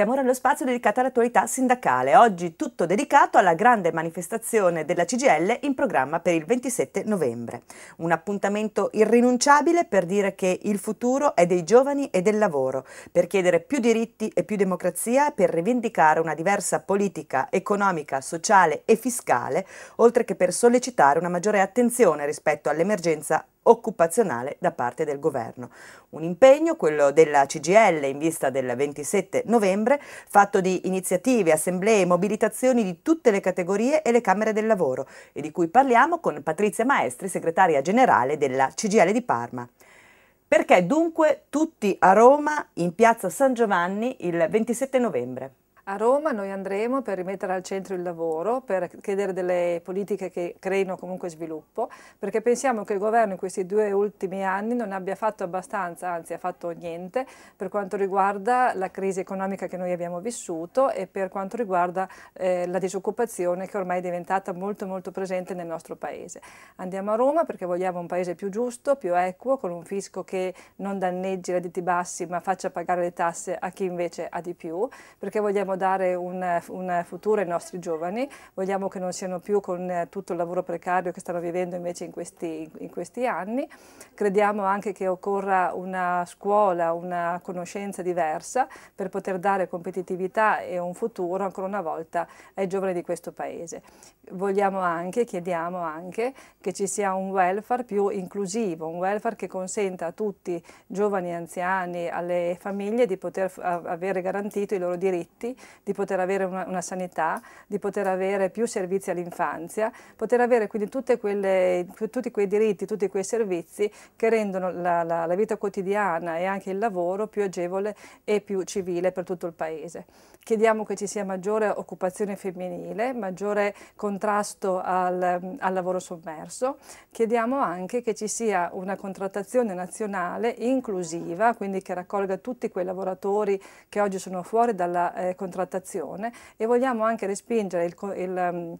Siamo ora allo spazio dedicato all'attualità sindacale, oggi tutto dedicato alla grande manifestazione della CGL in programma per il 27 novembre. Un appuntamento irrinunciabile per dire che il futuro è dei giovani e del lavoro, per chiedere più diritti e più democrazia, per rivendicare una diversa politica economica, sociale e fiscale, oltre che per sollecitare una maggiore attenzione rispetto all'emergenza occupazionale da parte del governo. Un impegno, quello della CGL in vista del 27 novembre, fatto di iniziative, assemblee, mobilitazioni di tutte le categorie e le Camere del Lavoro e di cui parliamo con Patrizia Maestri, segretaria generale della CGL di Parma. Perché dunque tutti a Roma in piazza San Giovanni il 27 novembre? A Roma noi andremo per rimettere al centro il lavoro, per chiedere delle politiche che creino comunque sviluppo, perché pensiamo che il governo in questi due ultimi anni non abbia fatto abbastanza, anzi ha fatto niente, per quanto riguarda la crisi economica che noi abbiamo vissuto e per quanto riguarda eh, la disoccupazione che ormai è diventata molto molto presente nel nostro paese. Andiamo a Roma perché vogliamo un paese più giusto, più equo, con un fisco che non danneggi i redditi bassi ma faccia pagare le tasse a chi invece ha di più, perché vogliamo dare un, un, futuro ai nostri giovani, vogliamo che non siano più con eh, tutto il lavoro precario che stanno vivendo invece in questi, in questi anni, crediamo anche che occorra una scuola, una conoscenza diversa per poter dare competitività e un futuro ancora una volta ai giovani di questo Paese. Vogliamo anche, chiediamo anche che ci sia un welfare più inclusivo, un welfare che consenta a tutti, giovani, anziani, alle famiglie, di poter avere garantito i loro diritti di poter avere una, una sanità, di poter avere più servizi all'infanzia, poter avere quindi quelle, tutti quei diritti, tutti quei servizi che rendono la, la, la vita quotidiana e anche il lavoro più agevole e più civile per tutto il Paese. Chiediamo che ci sia maggiore occupazione femminile, maggiore contrasto al, al, lavoro sommerso. Chiediamo anche che ci sia una contrattazione nazionale inclusiva, quindi che raccolga tutti quei lavoratori che oggi sono fuori dalla eh, contrattazione contrattazione e vogliamo anche respingere il, il ehm,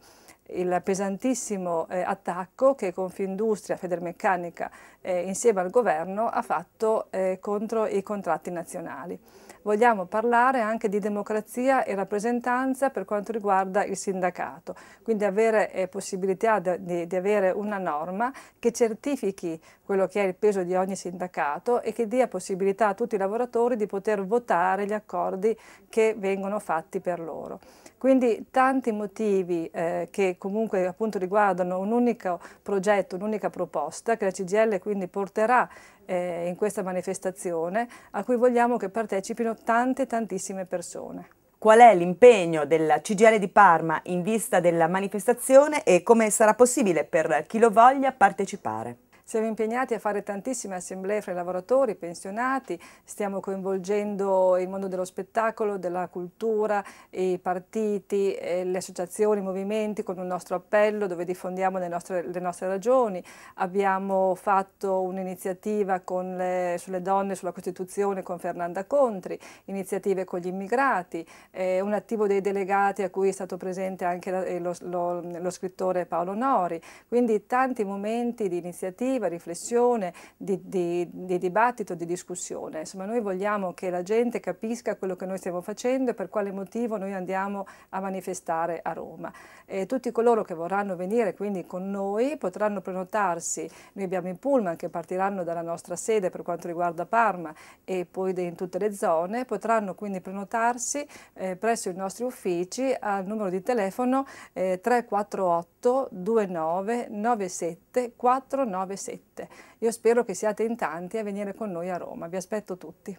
il pesantissimo eh, attacco che Confindustria, Federmeccanica eh, insieme al governo ha fatto eh, contro i contratti nazionali. Vogliamo parlare anche di democrazia e rappresentanza per quanto riguarda il sindacato, quindi avere eh, possibilità di, di avere una norma che certifichi quello che è il peso di ogni sindacato e che dia possibilità a tutti i lavoratori di poter votare gli accordi che vengono fatti per loro. Quindi tanti motivi eh, che comunque appunto riguardano un unico progetto, un'unica proposta che la CGL quindi porterà eh, in questa manifestazione a cui vogliamo che partecipino tante tantissime persone. Qual è l'impegno della CGL di Parma in vista della manifestazione e come sarà possibile per chi lo voglia partecipare? Siamo impegnati a fare tantissime assemblee fra i lavoratori, i pensionati, stiamo coinvolgendo il mondo dello spettacolo, della cultura, i partiti, eh, le associazioni, i movimenti con un nostro appello dove diffondiamo le nostre, le nostre ragioni. Abbiamo fatto un'iniziativa sulle donne, sulla Costituzione con Fernanda Contri, iniziative con gli immigrati, eh, un attivo dei delegati a cui è stato presente anche eh, lo, lo, lo scrittore Paolo Nori. Quindi tanti momenti di iniziativa attiva riflessione, di, di, di dibattito, di discussione. Insomma, noi vogliamo che la gente capisca quello che noi stiamo facendo e per quale motivo noi andiamo a manifestare a Roma. E tutti coloro che vorranno venire quindi con noi potranno prenotarsi, noi abbiamo i pullman che partiranno dalla nostra sede per quanto riguarda Parma e poi in tutte le zone, potranno quindi prenotarsi eh, presso i nostri uffici al numero di telefono eh, 348 29 97 497. 17. Io spero che siate in tanti a venire con noi a Roma, vi aspetto tutti.